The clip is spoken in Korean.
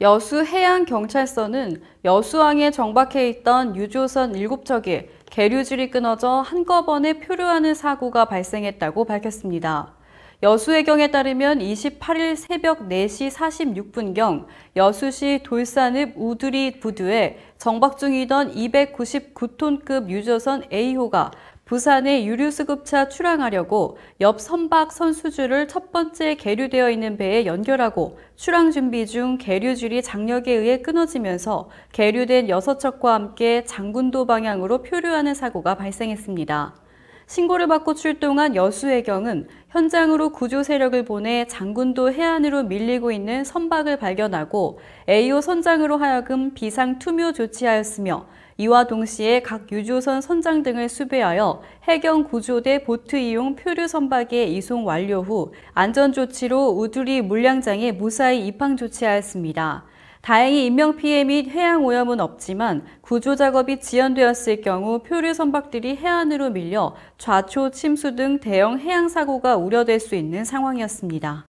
여수해양경찰서는 여수항에 정박해 있던 유조선 7척이 계류줄이 끊어져 한꺼번에 표류하는 사고가 발생했다고 밝혔습니다. 여수해경에 따르면 28일 새벽 4시 46분경 여수시 돌산읍 우두리 부두에 정박 중이던 299톤급 유조선 A호가 부산의 유류수급차 출항하려고 옆 선박 선수줄을 첫 번째 계류되어 있는 배에 연결하고 출항 준비 중 계류줄이 장력에 의해 끊어지면서 계류된 6척과 함께 장군도 방향으로 표류하는 사고가 발생했습니다. 신고를 받고 출동한 여수해경은 현장으로 구조 세력을 보내 장군도 해안으로 밀리고 있는 선박을 발견하고 A호 선장으로 하여금 비상 투묘 조치하였으며 이와 동시에 각 유조선 선장 등을 수배하여 해경 구조대 보트 이용 표류 선박에 이송 완료 후 안전 조치로 우두리 물량장에 무사히 입항 조치하였습니다. 다행히 인명 피해 및 해양 오염은 없지만 구조 작업이 지연되었을 경우 표류 선박들이 해안으로 밀려 좌초 침수 등 대형 해양 사고가 우려될 수 있는 상황이었습니다.